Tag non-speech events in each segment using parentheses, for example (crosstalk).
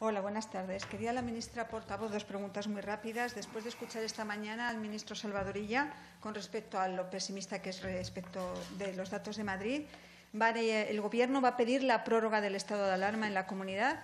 Hola, buenas tardes. Quería la ministra portavoz dos preguntas muy rápidas. Después de escuchar esta mañana al ministro Salvadorilla con respecto a lo pesimista que es respecto de los datos de Madrid, ¿el Gobierno va a pedir la prórroga del estado de alarma en la comunidad?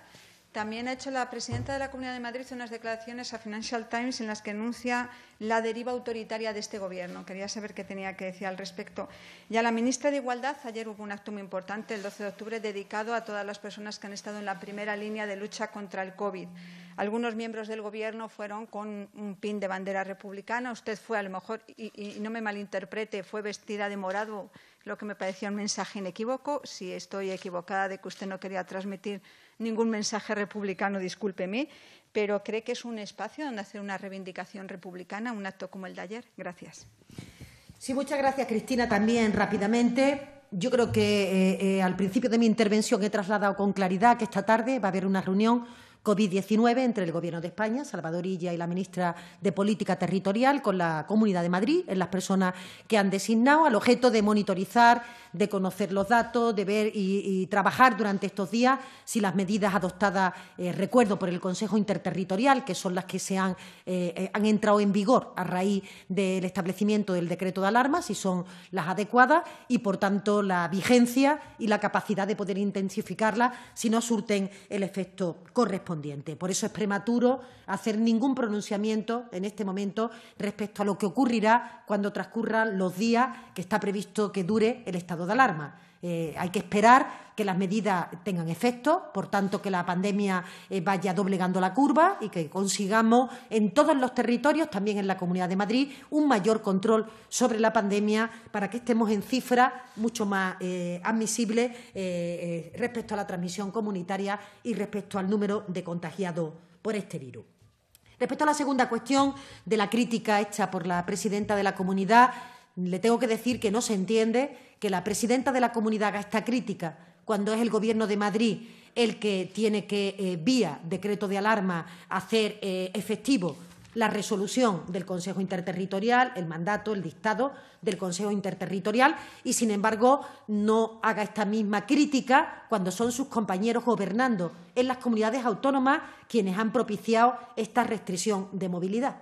También ha hecho la presidenta de la Comunidad de Madrid unas declaraciones a Financial Times en las que anuncia la deriva autoritaria de este Gobierno. Quería saber qué tenía que decir al respecto. Y a la ministra de Igualdad, ayer hubo un acto muy importante, el 12 de octubre, dedicado a todas las personas que han estado en la primera línea de lucha contra el COVID. Algunos miembros del Gobierno fueron con un pin de bandera republicana. Usted fue, a lo mejor, y, y no me malinterprete, fue vestida de morado, lo que me parecía un mensaje inequívoco. Si estoy equivocada de que usted no quería transmitir ningún mensaje republicano, discúlpeme, pero cree que es un espacio donde hacer una reivindicación republicana, un acto como el de ayer. Gracias. Sí, muchas gracias, Cristina. También rápidamente. Yo creo que eh, eh, al principio de mi intervención he trasladado con claridad que esta tarde va a haber una reunión COVID-19 entre el Gobierno de España, Salvador Illa y la ministra de Política Territorial con la Comunidad de Madrid, en las personas que han designado, al objeto de monitorizar de conocer los datos, de ver y, trabajar durante estos días si las medidas adoptadas, eh, recuerdo, por el Consejo Interterritorial, que son las que se han, eh, eh, han entrado en vigor a raíz del establecimiento del decreto de alarma, si son las adecuadas y, por tanto, la vigencia y la capacidad de poder intensificarla si no surten el efecto correspondiente. Por eso es prematuro hacer ningún pronunciamiento en este momento respecto a lo que ocurrirá cuando transcurran los días que está previsto que dure el estado de alarma. Eh, hay que esperar que las medidas tengan efecto, por tanto, que la pandemia eh, vaya doblegando la curva y que consigamos en todos los territorios, también en la Comunidad de Madrid, un mayor control sobre la pandemia para que estemos en cifras mucho más eh, admisibles respecto a la transmisión comunitaria y respecto al número de contagiados por este virus. Respecto a la segunda cuestión de la crítica hecha por la presidenta de la comunidad, le tengo que decir que no se entiende que la presidenta de la comunidad haga esta crítica cuando es el Gobierno de Madrid el que tiene que, eh, vía decreto de alarma, hacer eh, efectivo la resolución del Consejo Interterritorial, el mandato, el dictado del Consejo Interterritorial y, sin embargo, no haga esta misma crítica cuando son sus compañeros gobernando en las comunidades autónomas quienes han propiciado esta restricción de movilidad.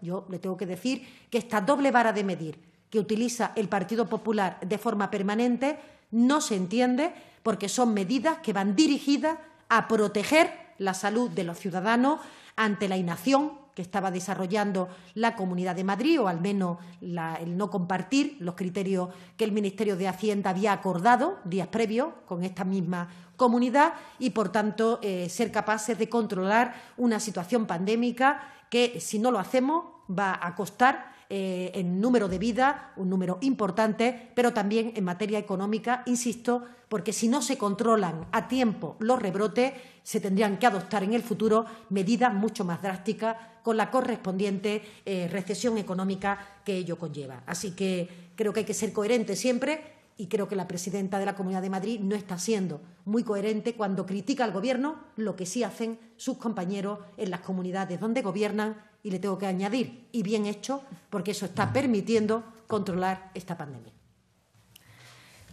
Yo le tengo que decir que esta doble vara de medir que utiliza el Partido Popular de forma permanente no se entiende porque son medidas que van dirigidas a proteger la salud de los ciudadanos ante la inacción que estaba desarrollando la Comunidad de Madrid, o al menos el no compartir los criterios que el Ministerio de Hacienda había acordado días previos con esta misma comunidad y, por tanto, eh, ser capaces de controlar una situación pandémica que, si no lo hacemos, va a costar eh, en número de vida, un número importante, pero también en materia económica, insisto, porque si no se controlan a tiempo los rebrotes, se tendrían que adoptar en el futuro medidas mucho más drásticas con la correspondiente eh, recesión económica que ello conlleva. Así que creo que hay que ser coherente siempre y creo que la presidenta de la Comunidad de Madrid no está siendo muy coherente cuando critica al Gobierno lo que sí hacen sus compañeros en las comunidades donde gobiernan y le tengo que añadir, y bien hecho, porque eso está permitiendo controlar esta pandemia.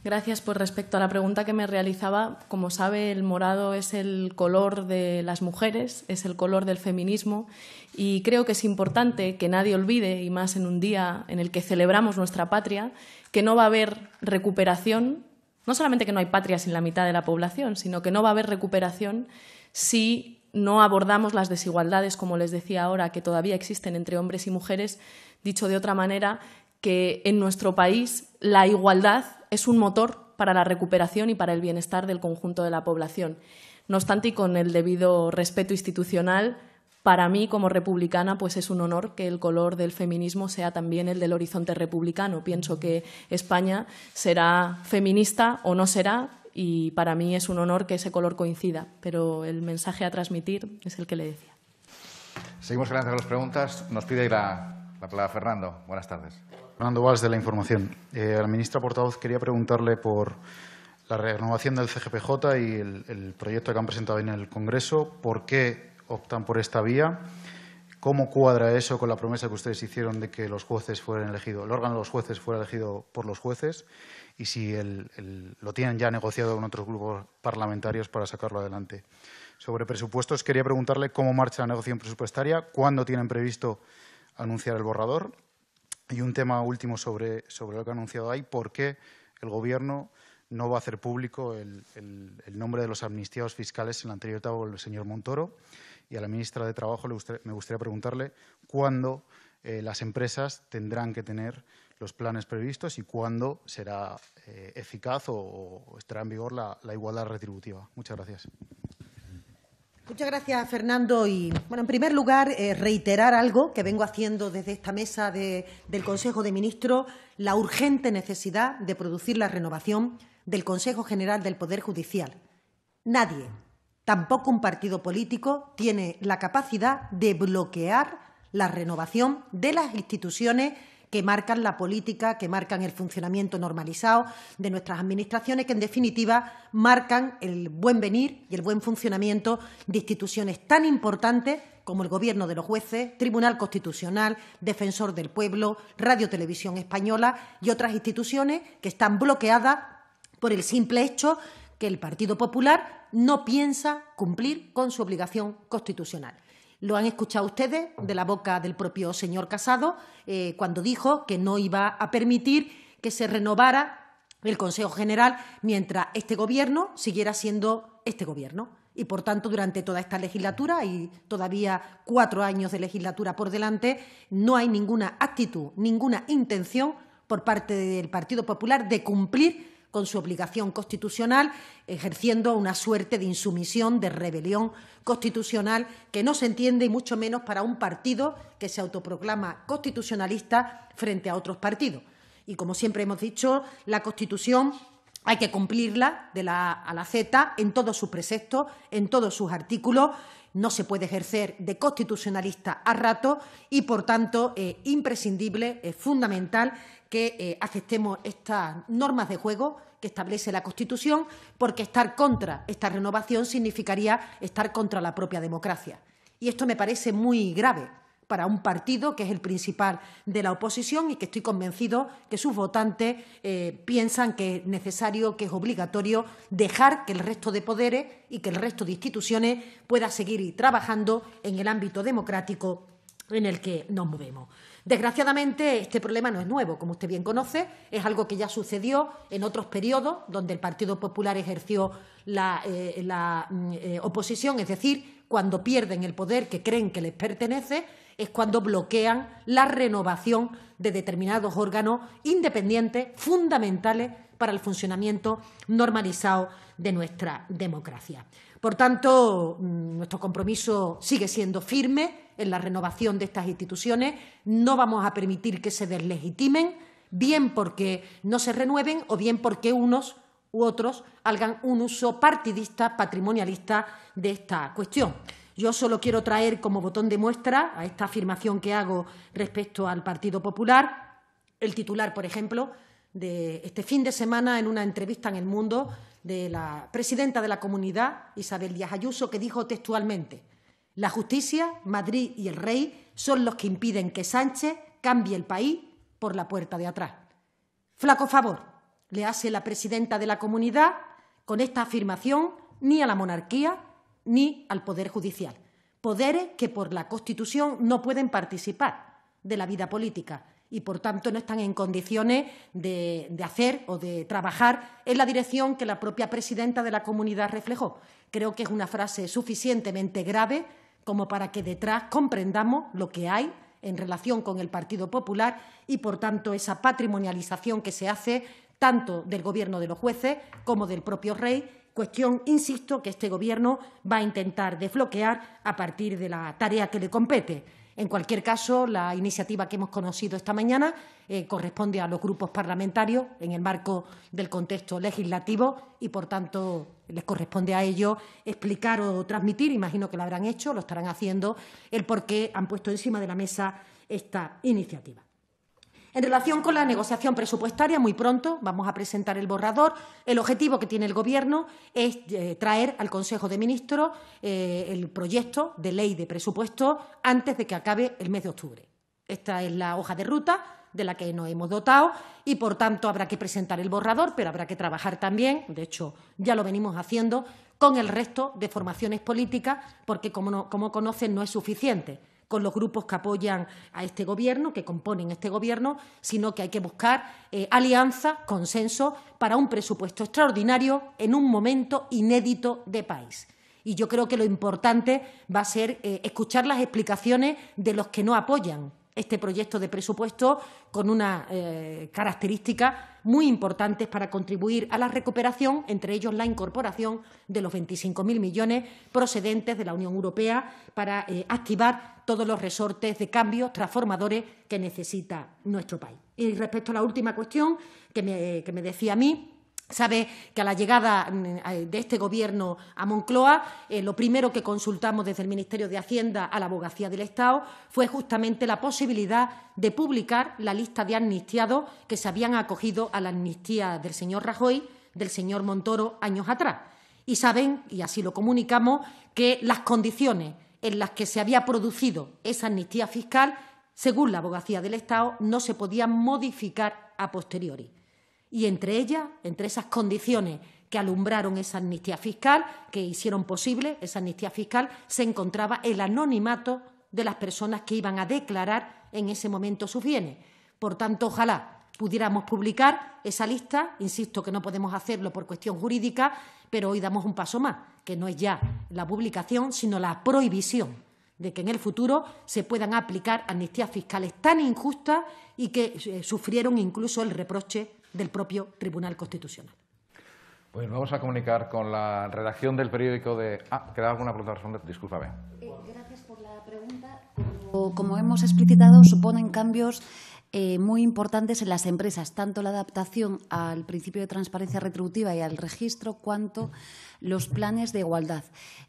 Gracias. Pues respecto a la pregunta que me realizaba, como sabe, el morado es el color de las mujeres, es el color del feminismo y creo que es importante que nadie olvide, y más en un día en el que celebramos nuestra patria, que no va a haber recuperación, no solamente que no hay patria sin la mitad de la población, sino que no va a haber recuperación si no abordamos las desigualdades, como les decía ahora, que todavía existen entre hombres y mujeres. Dicho de otra manera, que en nuestro país la igualdad es un motor para la recuperación y para el bienestar del conjunto de la población. No obstante, y con el debido respeto institucional, para mí como republicana pues es un honor que el color del feminismo sea también el del horizonte republicano. Pienso que España será feminista o no será y para mí es un honor que ese color coincida, pero el mensaje a transmitir es el que le decía. Seguimos adelante con las preguntas. Nos pide la palabra Fernando. Buenas tardes. Fernando Valls, de La Información. Eh, al ministro portavoz quería preguntarle por la renovación del CGPJ y el, proyecto que han presentado en el Congreso. ¿Por qué optan por esta vía? ¿Cómo cuadra eso con la promesa que ustedes hicieron de que los jueces fueran elegidos, el órgano de los jueces fuera elegido por los jueces? y si lo tienen ya negociado con otros grupos parlamentarios para sacarlo adelante. Sobre presupuestos, quería preguntarle cómo marcha la negociación presupuestaria, cuándo tienen previsto anunciar el borrador y un tema último sobre, lo que ha anunciado ahí, por qué el Gobierno no va a hacer público el, nombre de los amnistiados fiscales en la anterior tabla el señor Montoro. Y a la ministra de Trabajo le me gustaría preguntarle cuándo eh, las empresas tendrán que tener los planes previstos y cuándo será eh, eficaz o, estará en vigor la, igualdad retributiva. Muchas gracias. Muchas gracias, Fernando. Y, bueno, en primer lugar, eh, reiterar algo que vengo haciendo desde esta mesa del Consejo de Ministros, la urgente necesidad de producir la renovación del Consejo General del Poder Judicial. Nadie, tampoco un partido político, tiene la capacidad de bloquear la renovación de las instituciones que marcan la política, que marcan el funcionamiento normalizado de nuestras administraciones, que en definitiva marcan el buen venir y el buen funcionamiento de instituciones tan importantes como el Gobierno de los jueces, Tribunal Constitucional, Defensor del Pueblo, Radio Televisión Española y otras instituciones que están bloqueadas por el simple hecho que el Partido Popular no piensa cumplir con su obligación constitucional. Lo han escuchado ustedes de la boca del propio señor Casado eh, cuando dijo que no iba a permitir que se renovara el Consejo General mientras este Gobierno siguiera siendo este Gobierno. Y, por tanto, durante toda esta legislatura y todavía cuatro años de legislatura por delante, no hay ninguna actitud, ninguna intención por parte del Partido Popular de cumplir con su obligación constitucional, ejerciendo una suerte de insumisión, de rebelión constitucional que no se entiende y mucho menos para un partido que se autoproclama constitucionalista frente a otros partidos. Y como siempre hemos dicho, la Constitución hay que cumplirla de la a la Z en todos sus preceptos, en todos sus artículos no se puede ejercer de constitucionalista a rato y, por tanto, es eh, imprescindible, es eh, fundamental que eh, aceptemos estas normas de juego que establece la Constitución, porque estar contra esta renovación significaría estar contra la propia democracia. Y esto me parece muy grave para un partido que es el principal de la oposición y que estoy convencido que sus votantes eh, piensan que es necesario, que es obligatorio dejar que el resto de poderes y que el resto de instituciones pueda seguir trabajando en el ámbito democrático en el que nos movemos. Desgraciadamente, este problema no es nuevo, como usted bien conoce, es algo que ya sucedió en otros periodos donde el Partido Popular ejerció la, eh, mm, eh, oposición, es decir, cuando pierden el poder que creen que les pertenece, es cuando bloquean la renovación de determinados órganos independientes fundamentales para el funcionamiento normalizado de nuestra democracia. Por tanto, mm, nuestro compromiso sigue siendo firme en la renovación de estas instituciones. No vamos a permitir que se deslegitimen, bien porque no se renueven o bien porque unos u otros hagan un uso partidista, patrimonialista de esta cuestión. Yo solo quiero traer como botón de muestra a esta afirmación que hago respecto al Partido Popular el titular, por ejemplo, de este fin de semana en una entrevista en El Mundo de la presidenta de la comunidad, Isabel Díaz Ayuso, que dijo textualmente La justicia, Madrid y el rey son los que impiden que Sánchez cambie el país por la puerta de atrás. Flaco favor, le hace la presidenta de la comunidad con esta afirmación ni a la monarquía ni al Poder Judicial. Poderes que por la Constitución no pueden participar de la vida política y, por tanto, no están en condiciones de, hacer o de trabajar en la dirección que la propia presidenta de la comunidad reflejó. Creo que es una frase suficientemente grave como para que detrás comprendamos lo que hay en relación con el Partido Popular y, por tanto, esa patrimonialización que se hace tanto del Gobierno de los jueces como del propio rey Cuestión, insisto, que este Gobierno va a intentar desbloquear a partir de la tarea que le compete. En cualquier caso, la iniciativa que hemos conocido esta mañana eh, corresponde a los grupos parlamentarios en el marco del contexto legislativo y, por tanto, les corresponde a ellos explicar o transmitir, imagino que lo habrán hecho, lo estarán haciendo, el por qué han puesto encima de la mesa esta iniciativa. En relación con la negociación presupuestaria, muy pronto vamos a presentar el borrador. El objetivo que tiene el Gobierno es eh, traer al Consejo de Ministros eh, el proyecto de ley de presupuesto antes de que acabe el mes de octubre. Esta es la hoja de ruta de la que nos hemos dotado y, por tanto, habrá que presentar el borrador, pero habrá que trabajar también, de hecho, ya lo venimos haciendo, con el resto de formaciones políticas, porque, como conocen, no es suficiente con los grupos que apoyan a este Gobierno, que componen este Gobierno, sino que hay que buscar eh, alianza, consenso para un presupuesto extraordinario en un momento inédito de país. Y yo creo que lo importante va a ser eh, escuchar las explicaciones de los que no apoyan este proyecto de presupuesto con una eh, característica muy importantes para contribuir a la recuperación, entre ellos la incorporación de los 25.000 millones procedentes de la Unión Europea para eh, activar todos los resortes de cambios transformadores que necesita nuestro país. Y respecto a la última cuestión que me decía a mí, Sabe que a la llegada mm, de este Gobierno a Moncloa, eh, lo primero que consultamos desde el Ministerio de Hacienda a la Abogacía del Estado fue justamente la posibilidad de publicar la lista de amnistiados que se habían acogido a la amnistía del señor Rajoy, del señor Montoro, años atrás. Y saben, y así lo comunicamos, que las condiciones en las que se había producido esa amnistía fiscal, según la Abogacía del Estado, no se podían modificar a posteriori. Y entre ellas, entre esas condiciones que alumbraron esa amnistía fiscal, que hicieron posible esa amnistía fiscal, se encontraba el anonimato de las personas que iban a declarar en ese momento sus bienes. Por tanto, ojalá pudiéramos publicar esa lista. Insisto que no podemos hacerlo por cuestión jurídica, pero hoy damos un paso más, que no es ya la publicación, sino la prohibición de que en el futuro se puedan aplicar amnistías fiscales tan injustas y que eh, sufrieron incluso el reproche del propio Tribunal Constitucional. Pues vamos a comunicar con la redacción del periódico de... Ah, queda alguna pregunta responder, discúlpame. Eh, gracias por la pregunta. Como hemos explicitado, suponen cambios eh, muy importantes en las empresas, tanto la adaptación al principio de transparencia retributiva y al registro, cuanto los planes de igualdad.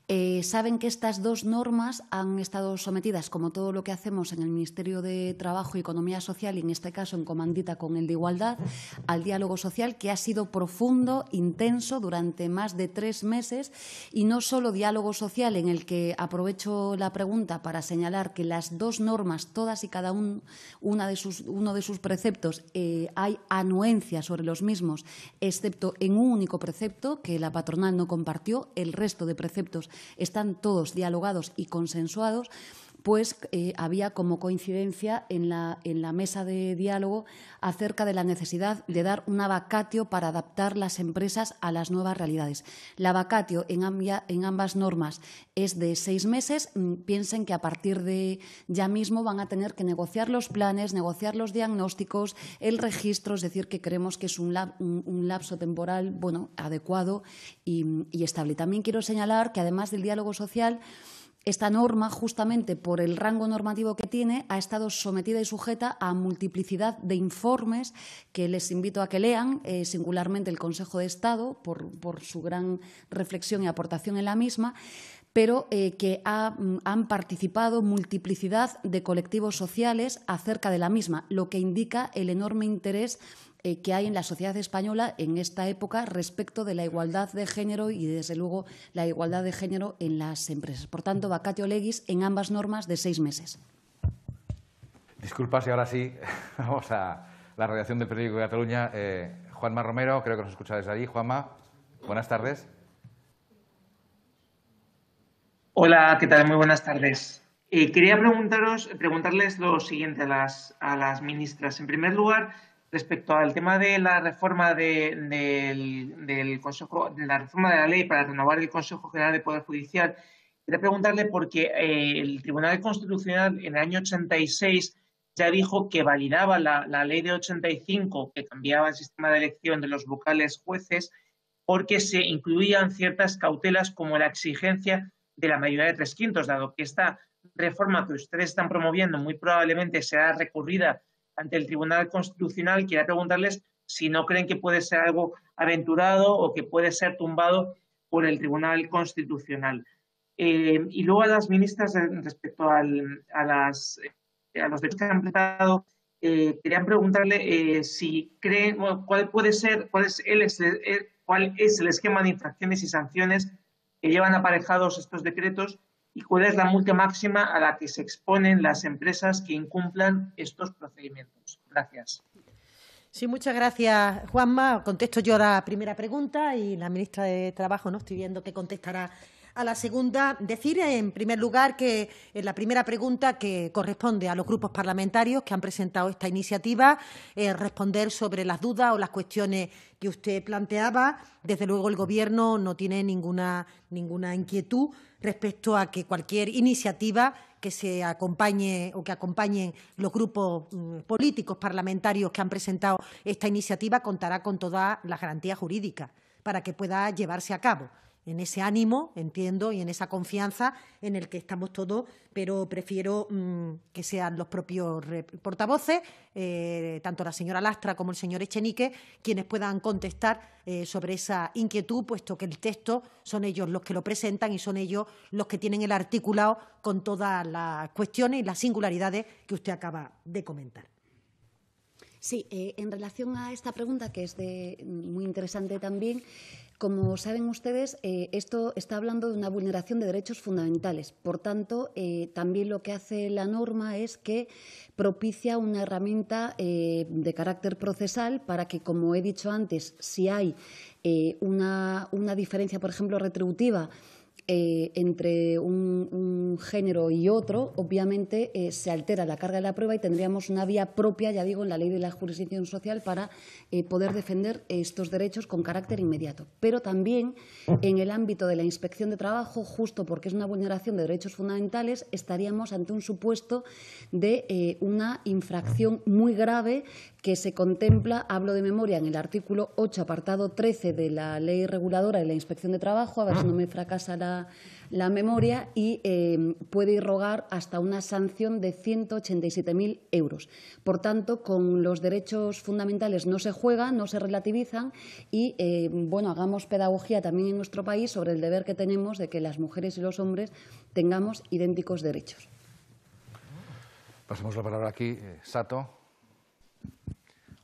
Eh, saben que estas dos normas han estado sometidas, como todo lo que hacemos en el Ministerio de Trabajo y Economía Social, y en este caso en comandita con el de Igualdad, al diálogo social que ha sido profundo, intenso, durante más de tres meses, y no solo diálogo social, en el que aprovecho la pregunta para señalar que las dos normas, todas y cada una de sus uno de sus preceptos eh, hay anuencia sobre los mismos, excepto en un único precepto que la patronal no compartió. El resto de preceptos están todos dialogados y consensuados pues eh, había como coincidencia en la, en la, mesa de diálogo acerca de la necesidad de dar un vacatio para adaptar las empresas a las nuevas realidades. La vacatio en, ambas normas es de seis meses. Mm, piensen que a partir de ya mismo van a tener que negociar los planes, negociar los diagnósticos, el registro, es decir, que creemos que es un, lapso temporal bueno, adecuado y estable. También quiero señalar que además del diálogo social, esta norma, justamente por el rango normativo que tiene, ha estado sometida y sujeta a multiplicidad de informes que les invito a que lean, eh, singularmente el Consejo de Estado, por, su gran reflexión y aportación en la misma pero eh, que mm, han participado multiplicidad de colectivos sociales acerca de la misma, lo que indica el enorme interés eh, que hay en la sociedad española en esta época respecto de la igualdad de género y, desde luego, la igualdad de género en las empresas. Por tanto, vacatio legis en ambas normas de seis meses. Disculpas y ahora sí, (laughs) vamos a la radiación de Periódico de Cataluña. Eh, Juanma Romero, creo que nos escucha desde allí. Juanma, buenas tardes. Hola, ¿qué tal? Muy buenas tardes. Eh, quería preguntaros, preguntarles lo siguiente a las, a las ministras. En primer lugar, respecto al tema de la reforma de, del, Consejo, de la reforma de la ley para renovar el Consejo General de Poder Judicial, quería preguntarle porque eh, el Tribunal Constitucional en el año 86 ya dijo que validaba la, la, ley de 85 que cambiaba el sistema de elección de los vocales jueces porque se incluían ciertas cautelas como la exigencia de la mayoría de tres quintos, dado que esta reforma que ustedes están promoviendo muy probablemente será recurrida ante el Tribunal Constitucional quería preguntarles si no creen que puede ser algo aventurado o que puede ser tumbado por el Tribunal Constitucional. Eh, y luego a las ministras respecto al, a, las, eh, a los decretos que han presentado, eh, querían preguntarle si creen cuál puede ser, cuál es cuál es el esquema de infracciones y sanciones que llevan aparejados estos decretos y cuál es la multa máxima a la que se exponen las empresas que incumplan estos procedimientos. Gracias. Sí, muchas gracias, Juanma. Contesto yo la primera pregunta y la ministra de Trabajo no estoy viendo que contestará a la segunda, decir en primer lugar que en la primera pregunta que corresponde a los grupos parlamentarios que han presentado esta iniciativa, eh, responder sobre las dudas o las cuestiones que usted planteaba. Desde luego, el Gobierno no tiene ninguna, ninguna inquietud respecto a que cualquier iniciativa que se acompañe o que acompañen los grupos mm, políticos parlamentarios que han presentado esta iniciativa contará con todas las garantías jurídicas para que pueda llevarse a cabo en ese ánimo, entiendo, y en esa confianza en el que estamos todos, pero prefiero mm, que sean los propios portavoces, eh, tanto la señora Lastra como el señor Echenique, quienes puedan contestar eh, sobre esa inquietud, puesto que el texto son ellos los que lo presentan y son ellos los que tienen el articulado con todas las cuestiones y las singularidades que usted acaba de comentar. Sí, eh, en relación a esta pregunta, que es muy interesante también, como saben ustedes, eh, esto está hablando de una vulneración de derechos fundamentales. Por tanto, eh, también lo que hace la norma es que propicia una herramienta eh, de carácter procesal para que, como he dicho antes, si hay una diferencia, por ejemplo, retributiva, eh, entre un, género y otro, obviamente eh, se altera la carga de la prueba y tendríamos una vía propia, ya digo, en la ley de la jurisdicción social para eh, poder defender estos derechos con carácter inmediato. Pero también en el ámbito de la inspección de trabajo, justo porque es una vulneración de derechos fundamentales, estaríamos ante un supuesto de una infracción muy grave que se contempla, hablo de memoria, en el artículo 8, apartado 13 de la ley reguladora de la inspección de trabajo, a ver si no me fracasa la la, memoria y em, puede irrogar hasta una sanción de 187.000 euros. Por tanto, con los derechos fundamentales no se juegan, no se relativizan y, em, bueno, hagamos pedagogía también en nuestro país sobre el deber que tenemos de que las mujeres y los hombres tengamos idénticos derechos. Pasamos la palabra aquí. Eh, Sato.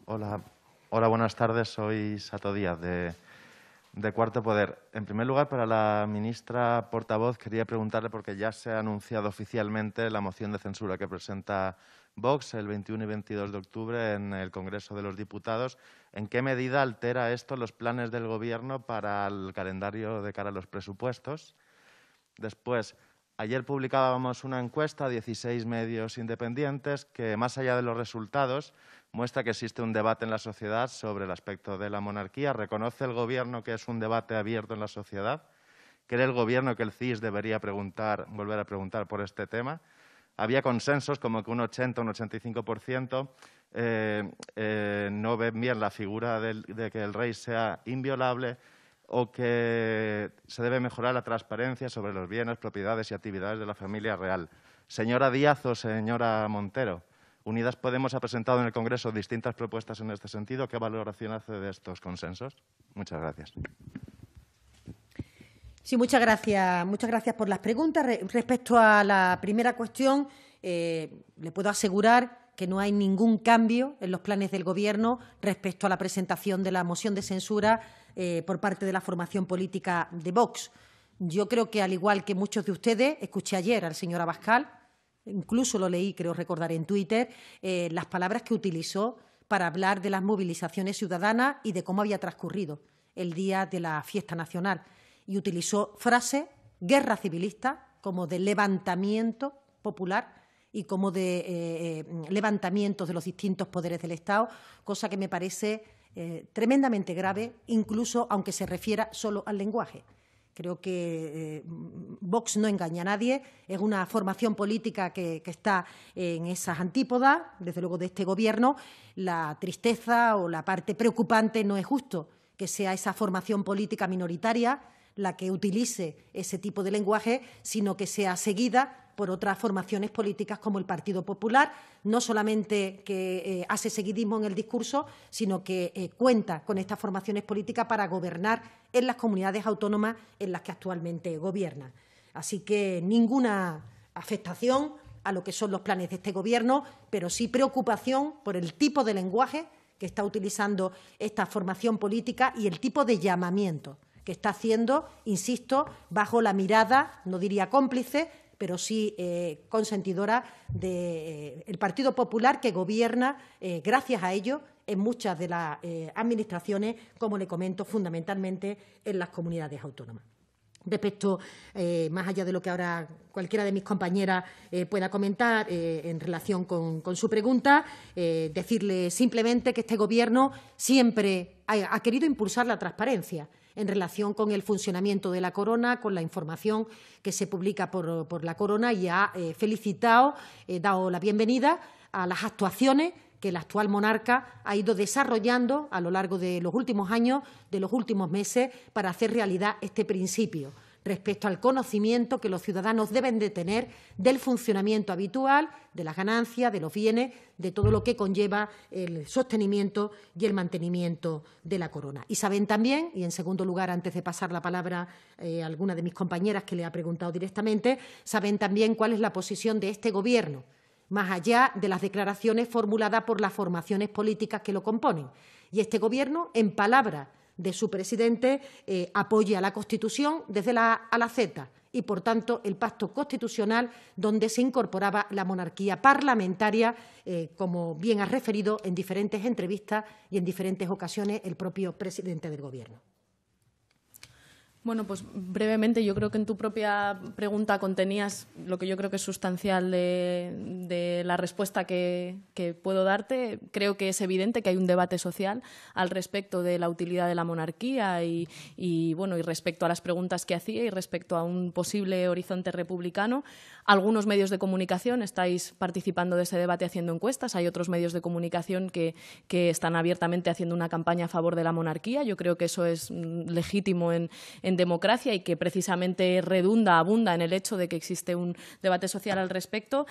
Hola, hola buenas tardes. Soy Sato Díaz de de Cuarto Poder. En primer lugar, para la ministra portavoz quería preguntarle, porque ya se ha anunciado oficialmente la moción de censura que presenta Vox el 21 y 22 de octubre en el Congreso de los Diputados. ¿En qué medida altera esto los planes del Gobierno para el calendario de cara a los presupuestos? Después, Ayer publicábamos una encuesta, 16 medios independientes, que más allá de los resultados muestra que existe un debate en la sociedad sobre el aspecto de la monarquía. ¿Reconoce el Gobierno que es un debate abierto en la sociedad? ¿Cree el Gobierno que el CIS debería preguntar, volver a preguntar por este tema? Había consensos como que un 80, un 85% eh, eh, no ven bien la figura de que el rey sea inviolable, o que se debe mejorar la transparencia sobre los bienes, propiedades y actividades de la familia real. Señora Díaz o señora Montero, Unidas Podemos ha presentado en el Congreso distintas propuestas en este sentido. ¿Qué valoración hace de estos consensos? Muchas gracias. Sí, muchas gracias. por las preguntas. Respecto a la primera cuestión, eh, le puedo asegurar que no hay ningún cambio en los planes del Gobierno respecto a la presentación de la moción de censura eh, por parte de la formación política de Vox. Yo creo que, al igual que muchos de ustedes, escuché ayer al señor Abascal, incluso lo leí, creo recordar, en Twitter, eh, las palabras que utilizó para hablar de las movilizaciones ciudadanas y de cómo había transcurrido el día de la fiesta nacional. Y utilizó frase guerra civilista como de levantamiento popular y como de eh, eh, levantamientos de los distintos poderes del Estado, cosa que me parece eh, tremendamente grave, incluso aunque se refiera solo al lenguaje. Creo que Vox no engaña a nadie, es una formación política que, está en esas antípodas, desde luego de este Gobierno. La tristeza o la parte preocupante no es justo que sea esa formación política minoritaria la que utilice ese tipo de lenguaje, sino que sea seguida por otras formaciones políticas como el Partido Popular, no solamente que eh, hace seguidismo en el discurso, sino que eh, cuenta con estas formaciones políticas para gobernar en las comunidades autónomas en las que actualmente gobierna. Así que ninguna afectación a lo que son los planes de este Gobierno, pero sí preocupación por el tipo de lenguaje que está utilizando esta formación política y el tipo de llamamiento que está haciendo, insisto, bajo la mirada, no diría cómplice, pero sí eh, consentidora del de, eh, Partido Popular que gobierna, eh, gracias a ello, en muchas de las administraciones, como le comento, fundamentalmente en las comunidades autónomas. Respecto, más allá de lo que ahora cualquiera de mis compañeras pueda comentar en relación con, su pregunta, decirle simplemente que este Gobierno siempre ha querido impulsar la transparencia en relación con el funcionamiento de la Corona, con la información que se publica por, la Corona y ha eh, felicitado, eh, dado la bienvenida a las actuaciones que el actual monarca ha ido desarrollando a lo largo de los últimos años, de los últimos meses, para hacer realidad este principio respecto al conocimiento que los ciudadanos deben de tener del funcionamiento habitual, de las ganancias, de los bienes, de todo lo que conlleva el sostenimiento y el mantenimiento de la corona. Y saben también, y en segundo lugar, antes de pasar la palabra eh, a alguna de mis compañeras que le ha preguntado directamente, saben también cuál es la posición de este Gobierno más allá de las declaraciones formuladas por las formaciones políticas que lo componen. Y este Gobierno, en palabras de su presidente eh, apoya la Constitución desde la A a la Z y, por tanto, el pacto constitucional donde se incorporaba la monarquía parlamentaria, eh, como bien ha referido en diferentes entrevistas y en diferentes ocasiones el propio presidente del Gobierno. Bueno, pues brevemente, yo creo que en tu propia pregunta contenías lo que yo creo que es sustancial de, la respuesta que, puedo darte. Creo que es evidente que hay un debate social al respecto de la utilidad de la monarquía y, bueno, y respecto a las preguntas que hacía y respecto a un posible horizonte republicano. Algunos medios de comunicación estáis participando de ese debate haciendo encuestas. Hay otros medios de comunicación que, están abiertamente haciendo una campaña a favor de la monarquía. Yo creo que eso es mm, legítimo en democracia y que precisamente redunda, abunda en el hecho de que existe un debate social al respecto,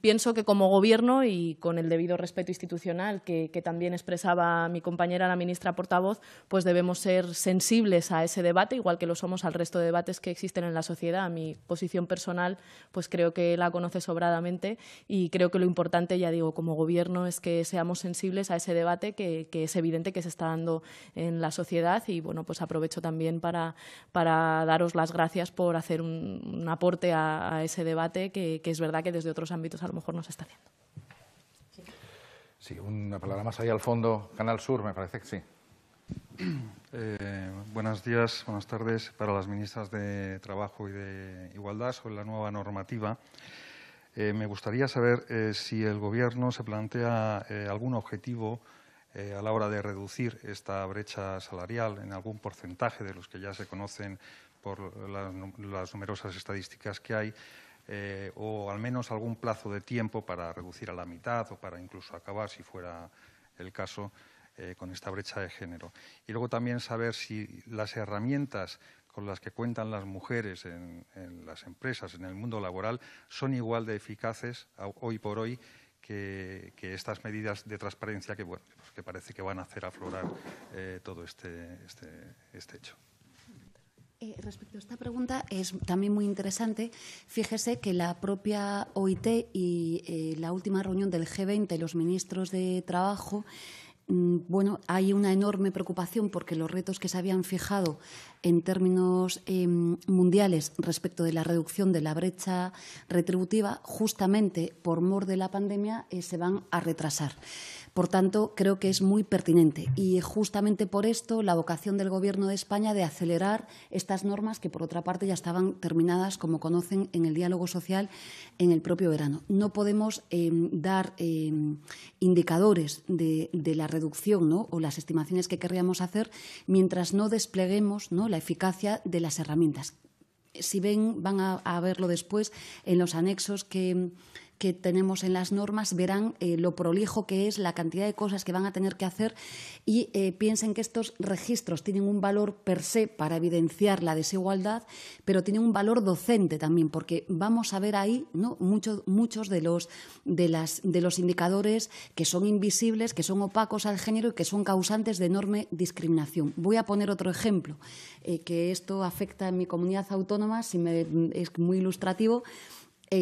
pienso que como Gobierno y con el debido respeto institucional que, también expresaba mi compañera, la ministra portavoz, pues debemos ser sensibles a ese debate, igual que lo somos al resto de debates que existen en la sociedad. Mi posición personal, pues creo que la conoce sobradamente y creo que lo importante, ya digo, como Gobierno es que seamos sensibles a ese debate que, que es evidente que se está dando en la sociedad y, bueno, pues aprovecho también para para daros las gracias por hacer un, aporte a, ese debate que, es verdad que desde otros ámbitos a lo mejor no se está haciendo. Sí, una palabra más ahí al fondo, Canal Sur, me parece que sí. (clears throat) Eh, buenos días, buenas tardes para las ministras de Trabajo y de Igualdad sobre la nueva normativa. Eh, me gustaría saber eh, si el Gobierno se plantea eh, algún objetivo eh, a la hora de reducir esta brecha salarial en algún porcentaje de los que ya se conocen por las, numerosas estadísticas que hay, eh, o al menos algún plazo de tiempo para reducir a la mitad o para incluso acabar, si fuera el caso, eh, con esta brecha de género. Y luego también saber si las herramientas con las que cuentan las mujeres en, las empresas, en el mundo laboral, son igual de eficaces hoy por hoy que, estas medidas de transparencia que, que parece que van a hacer aflorar eh, todo este, este, este hecho. Eh, respecto a esta pregunta, es también muy interesante. Fíjese que la propia OIT y eh, la última reunión del G20, los ministros de Trabajo, mm, bueno, hay una enorme preocupación porque los retos que se habían fijado en términos em, mundiales respecto de la reducción de la brecha retributiva, justamente por mor de la pandemia, se van a retrasar. Por tanto, creo que es muy pertinente y justamente por esto la vocación del Gobierno de España de acelerar estas normas que, por otra parte, ya estaban terminadas, como conocen, en el diálogo social en el propio verano. No podemos eh, dar eh, indicadores de, la reducción o las estimaciones que querríamos hacer mientras no despleguemos ¿no? la eficacia de las herramientas si ven, van a, a, verlo después en los anexos que, que tenemos en las normas verán eh, lo prolijo que es, la cantidad de cosas que van a tener que hacer y eh, piensen que estos registros tienen un valor per se para evidenciar la desigualdad, pero tienen un valor docente también, porque vamos a ver ahí ¿no? muchos, muchos de, los, de, las, de los indicadores que son invisibles, que son opacos al género y que son causantes de enorme discriminación. Voy a poner otro ejemplo, eh, que esto afecta en mi comunidad autónoma, si me, es muy ilustrativo.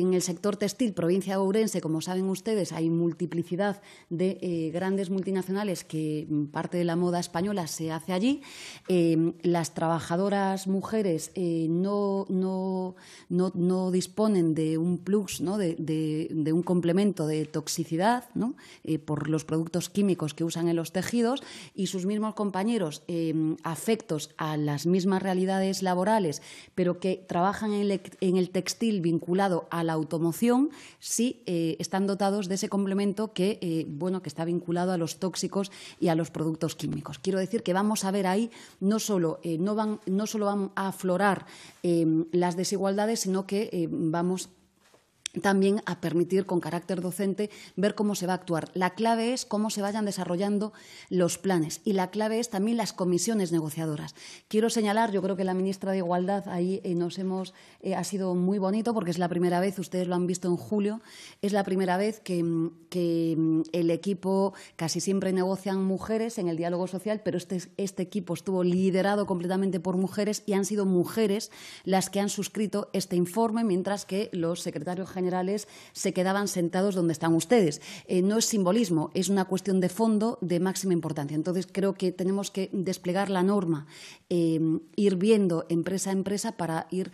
En el sector textil, provincia de Ourense, como saben ustedes, hay multiplicidad de eh, grandes multinacionales que mm, parte de la moda española se hace allí. Em, las trabajadoras mujeres eh, no, no, no, no, disponen de un plus, ¿no? de, un complemento de toxicidad eh, por los productos químicos que usan en los tejidos y sus mismos compañeros em, afectos a las mismas realidades laborales, pero que trabajan en en el textil vinculado a la automoción si eh, están dotados de ese complemento que, eh, bueno, que está vinculado a los tóxicos y a los productos químicos. Quiero decir que vamos a ver ahí no solo, eh, no van, no solo van a aflorar las desigualdades, sino que vamos también a permitir con carácter docente ver cómo se va a actuar. La clave es cómo se vayan desarrollando los planes y la clave es también las comisiones negociadoras. Quiero señalar, yo creo que la ministra de Igualdad ahí eh, nos hemos eh, ha sido muy bonito porque es la primera vez, ustedes lo han visto en julio, es la primera vez que, mm, mm, el equipo casi siempre negocian mujeres en el diálogo social, pero este, este equipo estuvo liderado completamente por mujeres y han sido mujeres las que han suscrito este informe, mientras que los secretarios generales generales se quedaban sentados donde están ustedes. Eh, no es simbolismo, es una cuestión de fondo de máxima importancia. Entonces, creo que tenemos que desplegar la norma, eh, ir viendo empresa a empresa para ir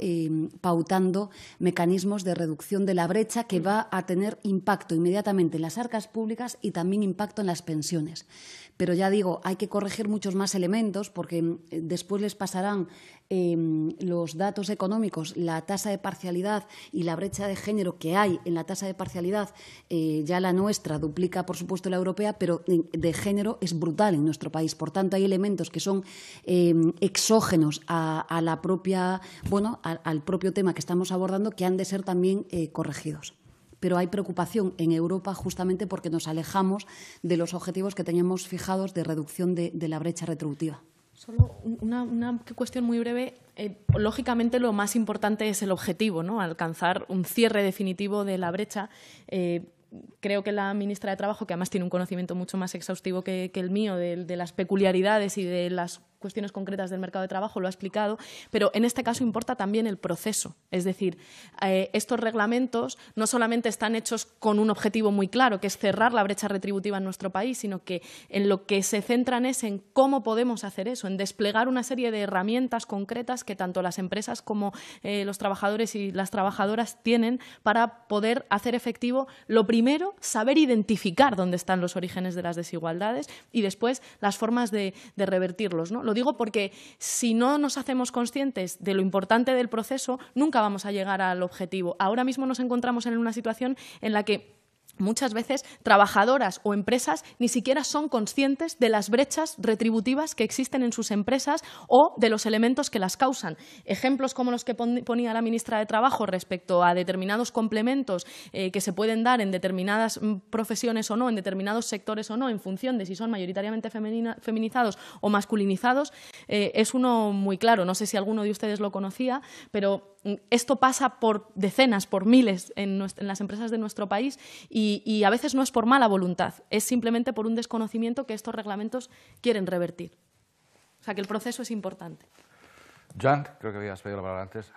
eh, pautando mecanismos de reducción de la brecha que va a tener impacto inmediatamente en las arcas públicas y también impacto en las pensiones. Pero ya digo, hay que corregir muchos más elementos porque eh, después les pasarán em, los datos económicos, la tasa de parcialidad y la brecha de género que hay en la tasa de parcialidad. Eh, ya la nuestra duplica, por supuesto, la europea, pero eh, de género es brutal en nuestro país. Por tanto, hay elementos que son em, exógenos a, la propia, bueno, al propio tema que estamos abordando que han de ser también corregidos pero hay preocupación en Europa justamente porque nos alejamos de los objetivos que teníamos fijados de reducción de, la brecha retributiva. Solo una, cuestión muy breve. Eh, lógicamente, lo más importante es el objetivo, ¿no? alcanzar un cierre definitivo de la brecha. Eh, creo que la ministra de Trabajo, que además tiene un conocimiento mucho más exhaustivo que, el mío de, de las peculiaridades y de las cuestiones concretas del mercado de trabajo, lo ha explicado, pero en este caso importa también el proceso. Es decir, eh, estos reglamentos no solamente están hechos con un objetivo muy claro, que es cerrar la brecha retributiva en nuestro país, sino que en lo que se centran es en cómo podemos hacer eso, en desplegar una serie de herramientas concretas que tanto las empresas como eh, los trabajadores y las trabajadoras tienen para poder hacer efectivo lo primero, saber identificar dónde están los orígenes de las desigualdades y después las formas de, revertirlos. ¿no? digo porque si no nos hacemos conscientes de lo importante del proceso, nunca vamos a llegar al objetivo. Ahora mismo nos encontramos en una situación en la que Muchas veces trabajadoras o empresas ni siquiera son conscientes de las brechas retributivas que existen en sus empresas o de los elementos que las causan. Ejemplos como los que ponía la ministra de Trabajo respecto a determinados complementos eh, que se pueden dar en determinadas mm, profesiones o no, en determinados sectores o no, en función de si son mayoritariamente femenina, feminizados o masculinizados, eh, es uno muy claro. No sé si alguno de ustedes lo conocía, pero esto pasa por decenas, por miles en, en las empresas de nuestro país y, a veces no es por mala voluntad, es simplemente por un desconocimiento que estos reglamentos quieren revertir. O sea que el proceso es importante. Joan, creo que habías pedido la palabra antes.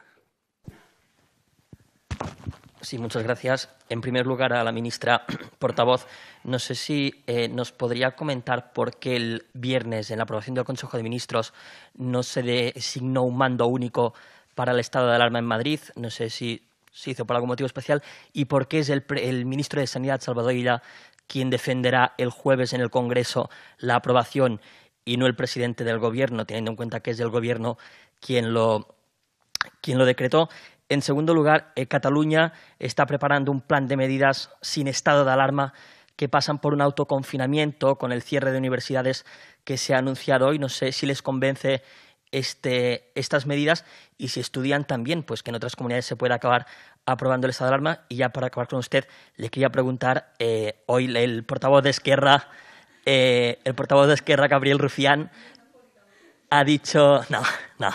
Sí, muchas gracias. En primer lugar, a la ministra (clears throat) portavoz, no sé si eh, nos podría comentar por qué el viernes, en la aprobación del Consejo de Ministros, no se designó un mando único para el estado de alarma en Madrid. No sé si se hizo por algún motivo especial y por qué es el, ministro de Sanidad, Salvador Illa, quien defenderá el jueves en el Congreso la aprobación y no el presidente del Gobierno, teniendo en cuenta que es el Gobierno quien lo, quien lo decretó. En segundo lugar, eh, Cataluña está preparando un plan de medidas sin estado de alarma que pasan por un autoconfinamiento con el cierre de universidades que se ha anunciado hoy. No sé si les convence este, estas medidas y si estudian también pues que en otras comunidades se pueda acabar aprobando el estado de alarma. Y ya para acabar con usted, le quería preguntar, eh, hoy el portavoz de Esquerra, eh, el portavoz de Esquerra, Gabriel Rufián, ha dicho, no, (laughs)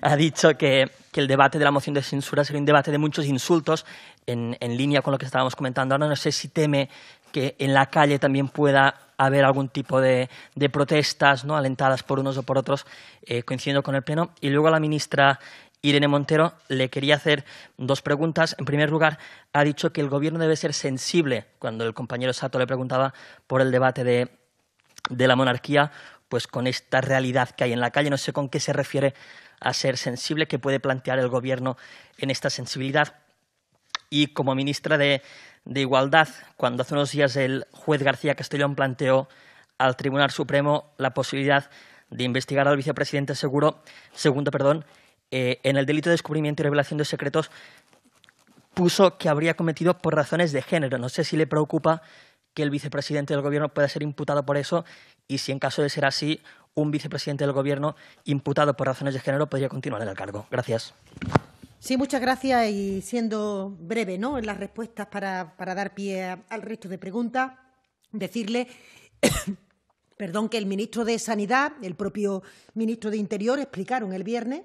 ha dicho que, el debate de la moción de censura sería un debate de muchos insultos en, en línea con lo que estábamos comentando. Ahora no sé si teme que en la calle también pueda haber algún tipo de, protestas alentadas por unos o por otros, eh, coincidiendo con el Pleno. Y luego a la ministra Irene Montero le quería hacer dos preguntas. En primer lugar, ha dicho que el Gobierno debe ser sensible, cuando el compañero Sato le preguntaba por el debate de, de la monarquía, pues con esta realidad que hay en la calle. No sé con qué se refiere a ser sensible, qué puede plantear el Gobierno en esta sensibilidad. Y como ministra de, de Igualdad, cuando hace unos días el juez García Castellón planteó al Tribunal Supremo la posibilidad de investigar al vicepresidente Seguro, segundo, perdón, eh, en el delito de descubrimiento y revelación de secretos, puso que habría cometido por razones de género. No sé si le preocupa que el vicepresidente del Gobierno pueda ser imputado por eso y si en caso de ser así, un vicepresidente del Gobierno imputado por razones de género podría continuar en el cargo. Gracias. Sí, muchas gracias y siendo breve ¿no? en las respuestas para, dar pie al resto de preguntas, decirle (coughs) perdón, que el ministro de Sanidad, el propio ministro de Interior, explicaron el viernes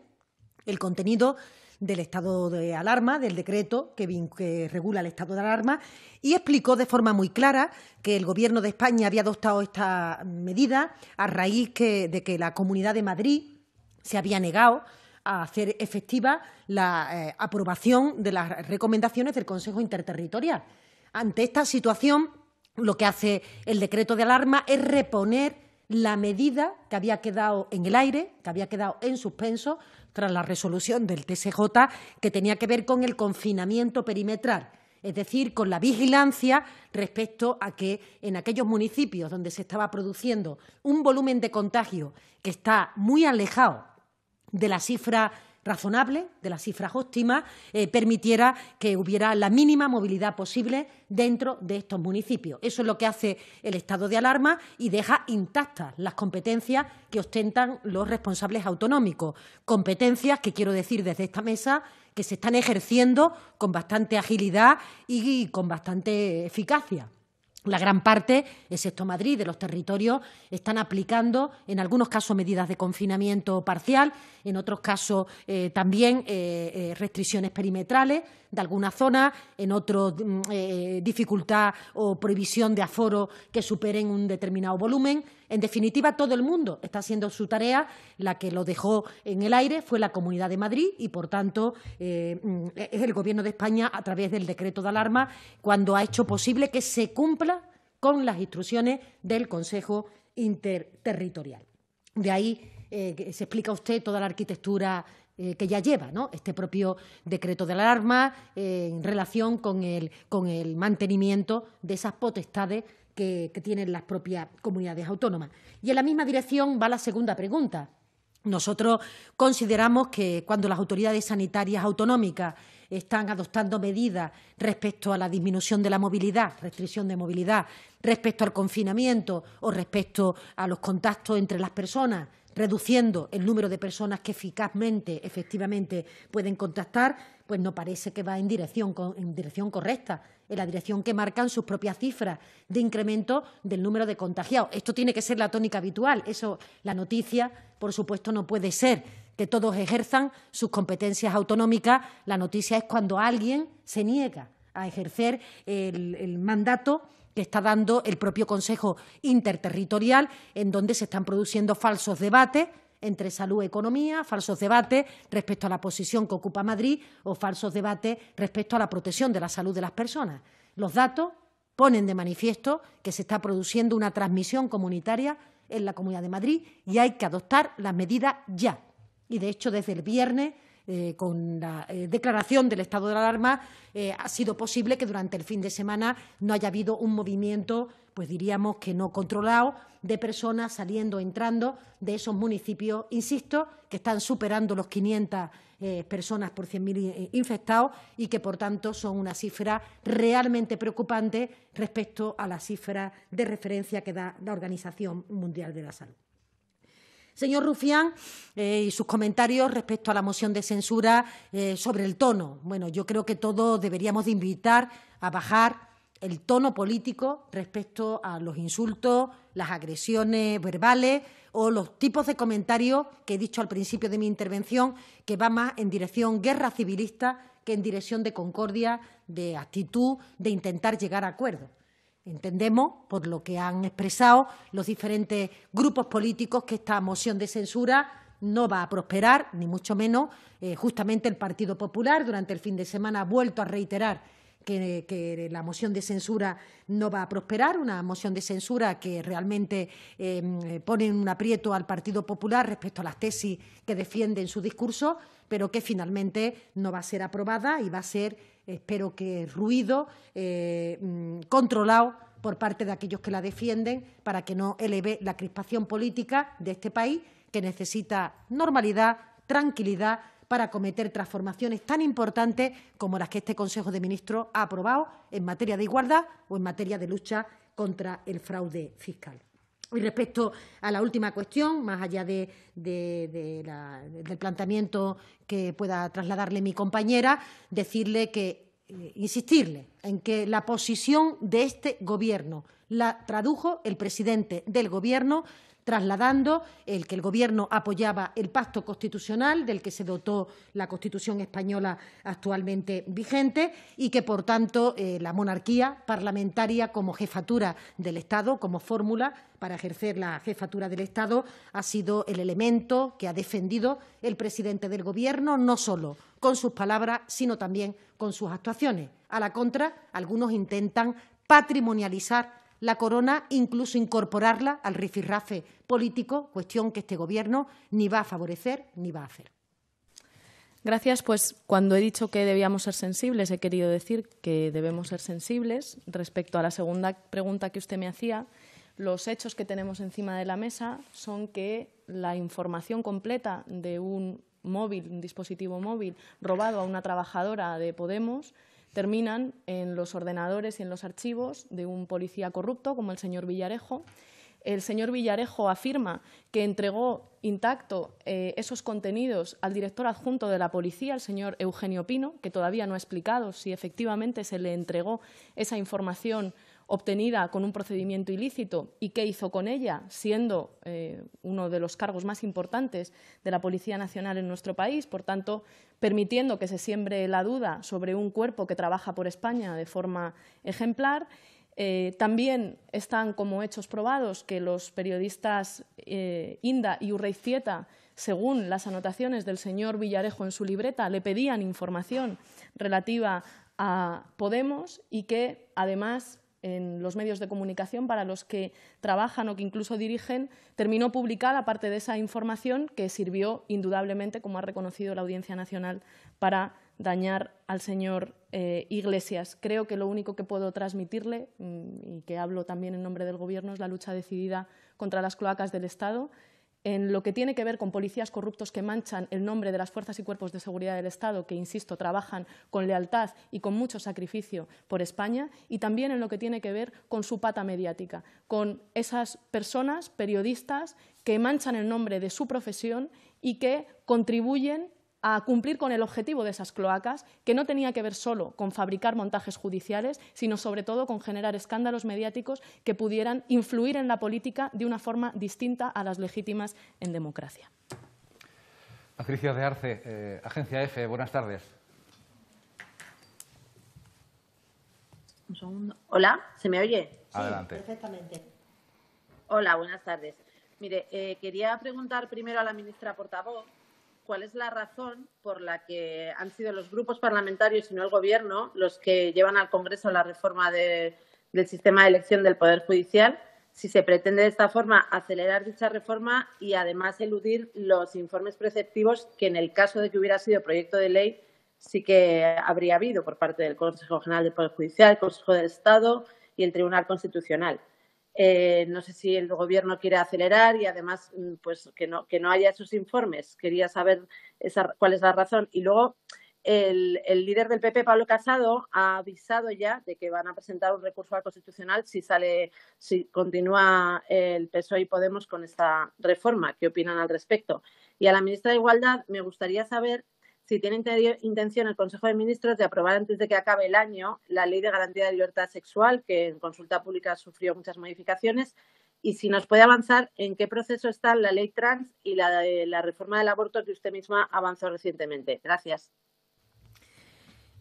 el contenido del estado de alarma, del decreto que, regula el estado de alarma, y explicó de forma muy clara que el Gobierno de España había adoptado esta medida a raíz de que la Comunidad de Madrid se había negado a hacer efectiva la eh, aprobación de las recomendaciones del Consejo Interterritorial. Ante esta situación, lo que hace el decreto de alarma es reponer la medida que había quedado en el aire, que había quedado en suspenso tras la resolución del TSJ, que tenía que ver con el confinamiento perimetral, es decir, con la vigilancia respecto a que en aquellos municipios donde se estaba produciendo un volumen de contagio que está muy alejado de la cifra razonable, de las cifras óptimas, eh, permitiera que hubiera la mínima movilidad posible dentro de estos municipios. Eso es lo que hace el estado de alarma y deja intactas las competencias que ostentan los responsables autonómicos. Competencias que, quiero decir desde esta mesa, que se están ejerciendo con bastante agilidad y con bastante eficacia la gran parte, excepto Madrid, de los territorios están aplicando, en algunos casos, medidas de confinamiento parcial, en otros casos eh, también eh, eh, restricciones perimetrales de alguna zona, en otros mm, dificultad o prohibición de aforo que superen un determinado volumen. En definitiva, todo el mundo está haciendo su tarea. La que lo dejó en el aire fue la Comunidad de Madrid y, por tanto, es eh, mm, el Gobierno de España, a través del decreto de alarma, cuando ha hecho posible que se cumpla con las instrucciones del Consejo Interterritorial. De ahí eh, se explica usted toda la arquitectura eh, que ya lleva este propio decreto de alarma en relación con el, con el mantenimiento de esas potestades que, tienen las propias comunidades autónomas. Y en la misma dirección va la segunda pregunta. Nosotros consideramos que cuando las autoridades sanitarias autonómicas están adoptando medidas respecto a la disminución de la movilidad, restricción de movilidad, respecto al confinamiento o respecto a los contactos entre las personas, reduciendo el número de personas que eficazmente, efectivamente, pueden contactar, pues no parece que va en dirección, en dirección correcta, en la dirección que marcan sus propias cifras de incremento del número de contagiados. Esto tiene que ser la tónica habitual. Eso, la noticia, por supuesto, no puede ser que todos ejerzan sus competencias autonómicas. La noticia es cuando alguien se niega a ejercer el, el mandato que está dando el propio Consejo Interterritorial, en donde se están produciendo falsos debates entre salud y economía, falsos debates respecto a la posición que ocupa Madrid o falsos debates respecto a la protección de la salud de las personas. Los datos ponen de manifiesto que se está produciendo una transmisión comunitaria en la Comunidad de Madrid y hay que adoptar las medidas ya. Y, de hecho, desde el viernes eh, con la eh, declaración del estado de alarma, eh, ha sido posible que durante el fin de semana no haya habido un movimiento, pues diríamos que no controlado, de personas saliendo, entrando de esos municipios, insisto, que están superando los 500 personas por 100.000 infectados y que, por tanto, son una cifra realmente preocupante respecto a la cifra de referencia que da la Organización Mundial de la Salud señor Rufián eh, y sus comentarios respecto a la moción de censura eh, sobre el tono. Bueno, yo creo que todos deberíamos de invitar a bajar el tono político respecto a los insultos, las agresiones verbales o los tipos de comentarios que he dicho al principio de mi intervención, que va más en dirección guerra civilista que en dirección de concordia, de actitud, de intentar llegar a acuerdos. Entendemos, por lo que han expresado los diferentes grupos políticos, que esta moción de censura no va a prosperar, ni mucho menos. Eh, justamente el Partido Popular durante el fin de semana ha vuelto a reiterar que, la moción de censura no va a prosperar, una moción de censura que realmente em, pone un aprieto al Partido Popular respecto a las tesis que defiende en su discurso, pero que finalmente no va a ser aprobada y va a ser, espero que, ruido eh, mm, controlado por parte de aquellos que la defienden para que no eleve la crispación política de este país que necesita normalidad, tranquilidad para cometer transformaciones tan importantes como las que este Consejo de Ministros ha aprobado en materia de igualdad o en materia de lucha contra el fraude fiscal. Y respecto a la última cuestión, más allá del planteamiento que pueda trasladarle mi compañera, decirle que, eh, insistirle en que la posición de este Gobierno la tradujo el presidente del Gobierno trasladando el que el Gobierno apoyaba el pacto constitucional del que se dotó la Constitución española actualmente vigente y que, por tanto, eh, la monarquía parlamentaria como jefatura del Estado, como fórmula para ejercer la jefatura del Estado, ha sido el elemento que ha defendido el presidente del Gobierno, no solo con sus palabras, sino también con sus actuaciones. A la contra, algunos intentan patrimonializar la corona, incluso incorporarla al rifirrafe político, cuestión que este Gobierno ni va a favorecer ni va a hacer. Gracias. Pues cuando he dicho que debíamos ser sensibles, he querido decir que debemos ser sensibles respecto a la segunda pregunta que usted me hacía. Los hechos que tenemos encima de la mesa son que la información completa de un móvil, un dispositivo móvil robado a una trabajadora de Podemos, terminan en los ordenadores y en los archivos de un policía corrupto como el señor Villarejo. El señor Villarejo afirma que entregó intacto eh, esos contenidos al director adjunto de la policía, el señor Eugenio Pino, que todavía no ha explicado si efectivamente se le entregó esa información obtenida con un procedimiento ilícito y qué hizo con ella, siendo eh, uno de los cargos más importantes de la Policía Nacional en nuestro país, por tanto, permitiendo que se siembre la duda sobre un cuerpo que trabaja por España de forma ejemplar. Eh, también están como hechos probados que los periodistas eh, Inda y Urreizieta, según las anotaciones del señor Villarejo en su libreta, le pedían información relativa a Podemos y que, además, en los medios de comunicación para los que trabajan o que incluso dirigen, terminó publicada parte de esa información que sirvió indudablemente, como ha reconocido la Audiencia Nacional, para dañar al señor eh, Iglesias. Creo que lo único que puedo transmitirle, mm, y que hablo también en nombre del Gobierno, es la lucha decidida contra las cloacas del Estado en lo que tiene que ver con policías corruptos que manchan el nombre de las fuerzas y cuerpos de seguridad del Estado, que, insisto, trabajan con lealtad y con mucho sacrificio por España, y también en lo que tiene que ver con su pata mediática, con esas personas, periodistas, que manchan el nombre de su profesión y que contribuyen a cumplir con el objetivo de esas cloacas, que no tenía que ver solo con fabricar montajes judiciales, sino sobre todo con generar escándalos mediáticos que pudieran influir en la política de una forma distinta a las legítimas en democracia. Patricia de Arce, eh, Agencia EFE, buenas tardes. Hola, ¿se me oye? Adelante. Sí, perfectamente. Hola, buenas tardes. Mire, eh, quería preguntar primero a la ministra portavoz cuál es la razón por la que han sido los grupos parlamentarios y no el Gobierno los que llevan al Congreso la reforma del sistema de elección del Poder Judicial, si se pretende de esta forma acelerar dicha reforma y además eludir los informes preceptivos que en el caso de que hubiera sido proyecto de ley sí que habría habido por parte del Consejo General del Poder Judicial, el Consejo del Estado y el Tribunal Constitucional. Eh, no sé si el gobierno quiere acelerar y además mm, pues que no, que no haya esos informes. Quería saber cuál es la razón. Y luego el, el, líder del PP, Pablo Casado, ha avisado ya de que van a presentar un recurso al constitucional si sale, si continúa el PSOE y Podemos con esta reforma. ¿Qué opinan al respecto? Y a la ministra de Igualdad me gustaría saber si tiene intención el Consejo de Ministros de aprobar antes de que acabe el año la Ley de Garantía de Libertad Sexual, que en consulta pública sufrió muchas modificaciones, y si nos puede avanzar en qué proceso está la ley trans y la, la reforma del aborto que usted misma avanzó recientemente. Gracias.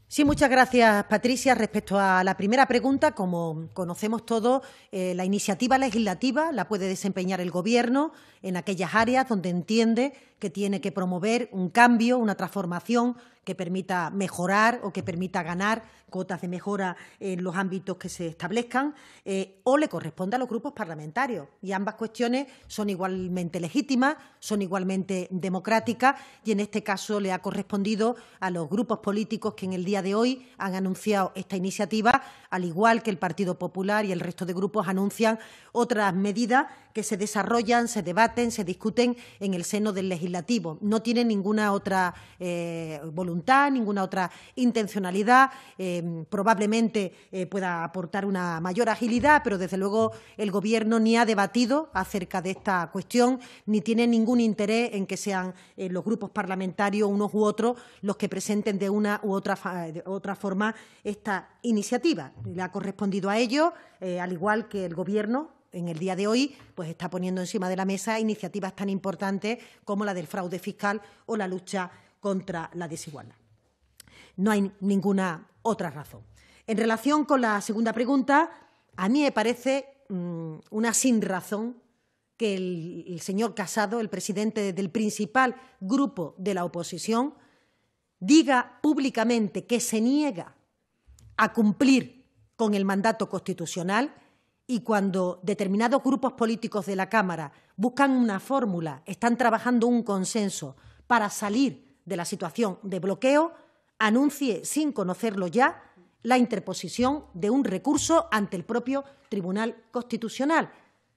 Sí, muchas gracias, Patricia. Respecto a la primera pregunta, como conocemos todos, eh, la iniciativa legislativa la puede desempeñar el Gobierno en aquellas áreas donde entiende que tiene que promover un cambio, una transformación que permita mejorar o que permita ganar cotas de mejora en los ámbitos que se establezcan, eh, o le corresponde a los grupos parlamentarios. Y ambas cuestiones son igualmente legítimas son igualmente democráticas y en este caso le ha correspondido a los grupos políticos que en el día de hoy han anunciado esta iniciativa, al igual que el Partido Popular y el resto de grupos anuncian otras medidas que se desarrollan, se debaten, se discuten en el seno del legislativo. No tiene ninguna otra eh, voluntad, ninguna otra intencionalidad. Em, probablemente eh, pueda aportar una mayor agilidad, pero desde luego el Gobierno ni ha debatido acerca de esta cuestión ni tiene ningún interés en que sean eh, los grupos parlamentarios, unos u otros, los que presenten de una u otra, otra forma esta iniciativa. Le ha correspondido a ello, eh, al igual que el Gobierno, en el día de hoy, pues está poniendo encima de la mesa iniciativas tan importantes como la del fraude fiscal o la lucha contra la desigualdad. No hay ninguna otra razón. En relación con la segunda pregunta, a mí me parece mm, una sin razón que el, señor Casado, el presidente del principal grupo de la oposición, diga públicamente que se niega a cumplir con el mandato constitucional y cuando determinados grupos políticos de la Cámara buscan una fórmula, están trabajando un consenso para salir de la situación de bloqueo, anuncie sin conocerlo ya la interposición de un recurso ante el propio Tribunal Constitucional.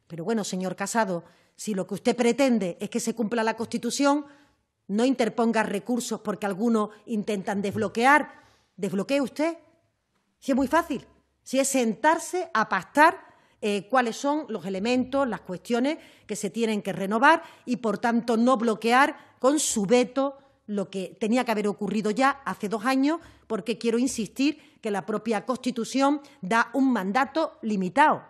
Pero bueno, señor Casado, si lo que usted pretende es que se cumpla la Constitución, no interponga recursos porque algunos intentan desbloquear. Desbloquee usted. Si es muy fácil. Si es sentarse a pastar eh, cuáles son los elementos, las cuestiones que se tienen que renovar y, por tanto, no bloquear con su veto lo que tenía que haber ocurrido ya hace dos años, porque quiero insistir que la propia Constitución da un mandato limitado,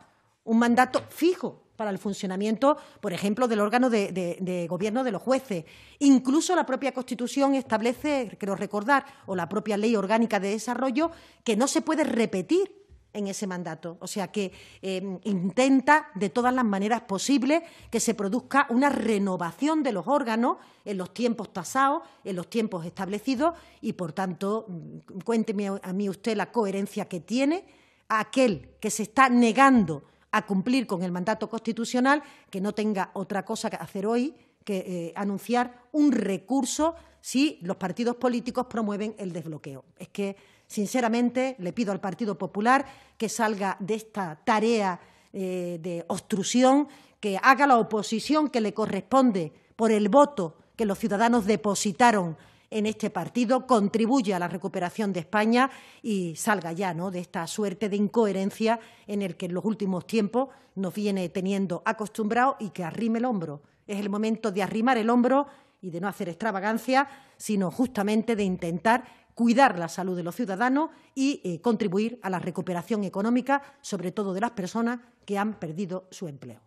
un mandato fijo para el funcionamiento, por ejemplo, del órgano de, gobierno de los jueces. Incluso la propia Constitución establece, creo recordar, o la propia Ley Orgánica de Desarrollo, que no se puede repetir en ese mandato. O sea que em, intenta de todas las maneras posibles que se produzca una renovación de los órganos en los tiempos tasados, en los tiempos establecidos y, por tanto, mm, cuénteme a mí usted la coherencia que tiene aquel que se está negando a cumplir con el mandato constitucional, que no tenga otra cosa que hacer hoy que eh, anunciar un recurso si los partidos políticos promueven el desbloqueo. Es que, sinceramente, le pido al Partido Popular que salga de esta tarea eh, de obstrucción, que haga la oposición que le corresponde por el voto que los ciudadanos depositaron en este partido, contribuye a la recuperación de España y salga ya de esta suerte de incoherencia en el que en los últimos tiempos nos viene teniendo acostumbrado y que arrime el hombro. Es el momento de arrimar el hombro y de no hacer extravagancia, sino justamente de intentar cuidar la salud de los ciudadanos y eh, contribuir a la recuperación económica, sobre todo de las personas que han perdido su empleo.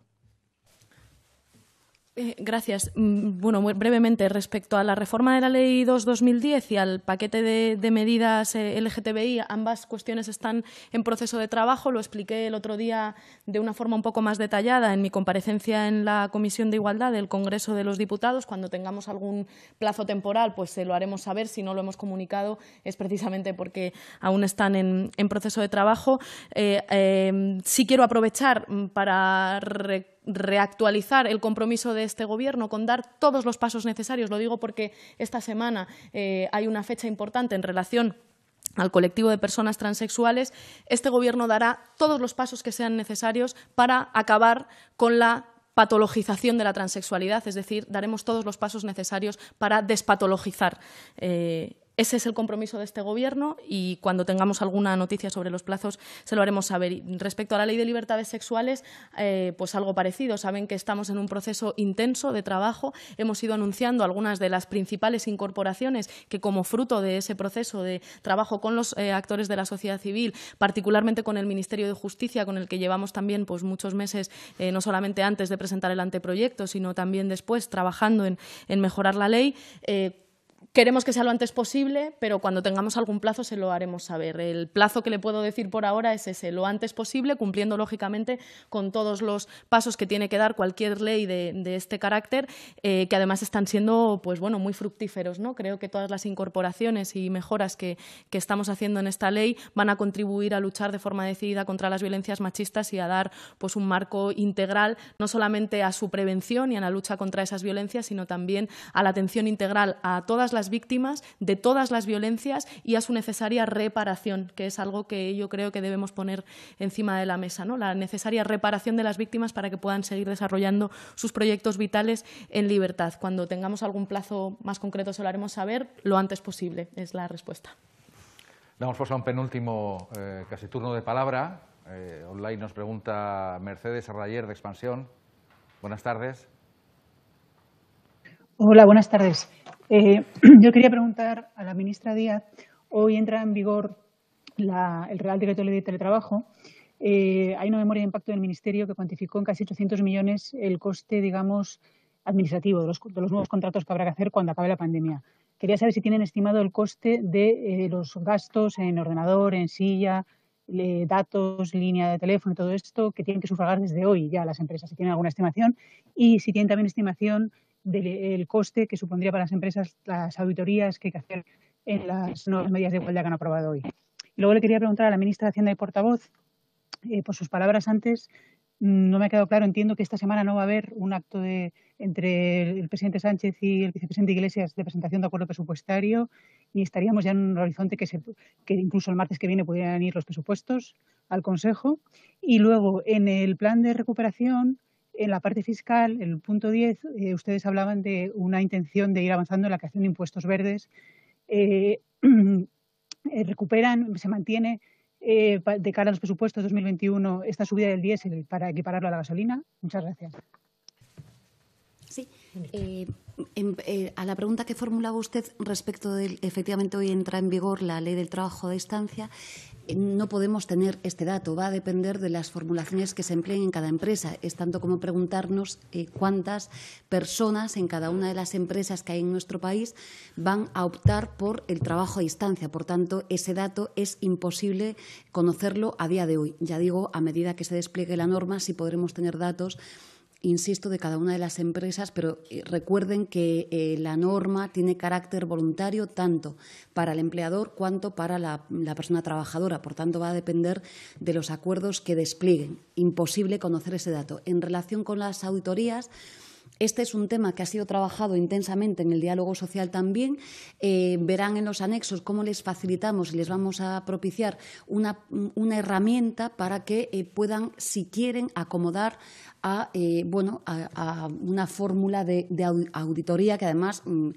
Eh, gracias. Mm, bueno, muy brevemente, respecto a la reforma de la Ley 2-2010 y al paquete de, medidas eh, LGTBI, ambas cuestiones están en proceso de trabajo. Lo expliqué el otro día de una forma un poco más detallada en mi comparecencia en la Comisión de Igualdad del Congreso de los Diputados. Cuando tengamos algún plazo temporal, pues se lo haremos saber. Si no lo hemos comunicado, es precisamente porque aún están en, proceso de trabajo. Eh, sí quiero aprovechar mm, para recordar reactualizar el compromiso de este Gobierno con dar todos los pasos necesarios. Lo digo porque esta semana eh, hay una fecha importante en relación al colectivo de personas transexuales, este Gobierno dará todos los pasos que sean necesarios para acabar con la patologización de la transexualidad, es decir, daremos todos los pasos necesarios para despatologizar eh, ese es el compromiso de este Gobierno y cuando tengamos alguna noticia sobre los plazos se lo haremos saber. respecto a la ley de libertades sexuales, eh, pues algo parecido. Saben que estamos en un proceso intenso de trabajo. Hemos ido anunciando algunas de las principales incorporaciones que, como fruto de ese proceso de trabajo con los eh, actores de la sociedad civil, particularmente con el Ministerio de Justicia, con el que llevamos también pues, muchos meses, eh, no solamente antes de presentar el anteproyecto, sino también después trabajando en mejorar la ley Queremos que sea lo antes posible, pero cuando tengamos algún plazo se lo haremos saber. El plazo que le puedo decir por ahora es ese, lo antes posible, cumpliendo lógicamente con todos los pasos que tiene que dar cualquier ley de, este carácter, eh, que además están siendo pues, bueno, muy fructíferos. ¿no? Creo que todas las incorporaciones y mejoras que, que estamos haciendo en esta ley van a contribuir a luchar de forma decidida contra las violencias machistas y a dar pues, un marco integral, no solamente a su prevención y a la lucha contra esas violencias, sino también a la atención integral a todas las víctimas de todas las violencias y a su necesaria reparación, que es algo que yo creo que debemos poner encima de la mesa, la necesaria reparación de las víctimas para que puedan seguir desarrollando sus proyectos vitales en libertad. Cuando tengamos algún plazo más concreto se lo haremos saber lo antes posible, es la respuesta. Damos paso a un penúltimo eh, casi turno de palabra. Eh, online nos pregunta Mercedes Rayer de Expansión. Buenas tardes. Hola, buenas tardes. Eh, (clears throat) yo quería preguntar a la ministra Díaz. Hoy entra en vigor el Real Decreto de Teletrabajo. Eh, hay una memoria de impacto del Ministerio que cuantificó en casi 800 millones el coste, digamos, administrativo de los, nuevos contratos que habrá que hacer cuando acabe la pandemia. Quería saber si tienen estimado el coste de eh, los gastos en ordenador, en silla, datos, línea de teléfono, todo esto que tienen que sufragar desde hoy ya las empresas, si tienen alguna estimación y si tienen también estimación del coste que supondría para las empresas las auditorías que hay que hacer en las nuevas medidas de igualdad que han aprobado hoy. Y luego le quería preguntar a la ministra de Hacienda y portavoz, eh, por sus palabras antes, mm, no me ha quedado claro, entiendo que esta semana no va a haber un acto de, entre el presidente Sánchez y el vicepresidente Iglesias de presentación de acuerdo presupuestario y estaríamos ya en un horizonte que, que incluso el martes que viene pudieran ir los presupuestos al Consejo. Y luego, en el plan de recuperación, en la parte fiscal, el punto 10, eh, ustedes hablaban de una intención de ir avanzando en la creación de impuestos verdes. Eh, (clears throat) eh, recuperan, se mantiene de cara a los presupuestos 2021 esta subida del diésel para equipararlo a la gasolina. Muchas gracias. Eh, em, eh, a la pregunta que formulaba usted respecto de, efectivamente, hoy entra en vigor la ley del trabajo a distancia, eh, no podemos tener este dato, va a depender de las formulaciones que se empleen en cada empresa. Es tanto como preguntarnos cuántas personas en cada una de las empresas que hay en nuestro país van a optar por el trabajo a distancia. Por tanto, ese dato es imposible conocerlo a día de hoy. Ya digo, a medida que se despliegue la norma, sí podremos tener datos insisto, de cada una de las empresas, pero eh, recuerden que eh, la norma tiene carácter voluntario tanto para el empleador cuanto para la, la, persona trabajadora. Por tanto, va a depender de los acuerdos que desplieguen. Imposible conocer ese dato. En relación con las auditorías, este es un tema que ha sido trabajado intensamente en el diálogo social también. Eh, verán en los anexos cómo les facilitamos y les vamos a propiciar una, una herramienta para que eh, puedan, si quieren, acomodar a, eh, bueno, a, una fórmula de, auditoría que además mm,